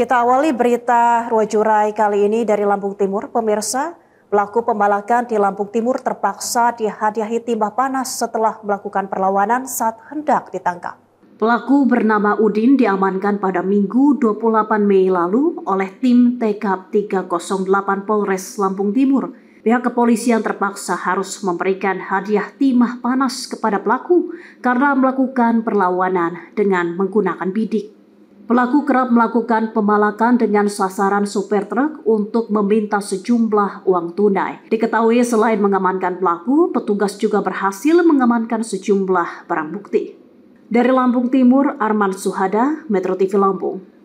Kita awali berita Ruajurai kali ini dari Lampung Timur. Pemirsa, pelaku pembalakan di Lampung Timur terpaksa dihadiahi timah panas setelah melakukan perlawanan saat hendak ditangkap. Pelaku bernama Udin diamankan pada Minggu 28 Mei lalu oleh tim TKP 308 Polres Lampung Timur. Pihak kepolisian terpaksa harus memberikan hadiah timah panas kepada pelaku karena melakukan perlawanan dengan menggunakan bidik. Pelaku kerap melakukan pemalakan dengan sasaran sopir truk untuk meminta sejumlah uang tunai. Diketahui selain mengamankan pelaku, petugas juga berhasil mengamankan sejumlah barang bukti. Dari Lampung Timur, Arman Suhada, Metro TV Lampung.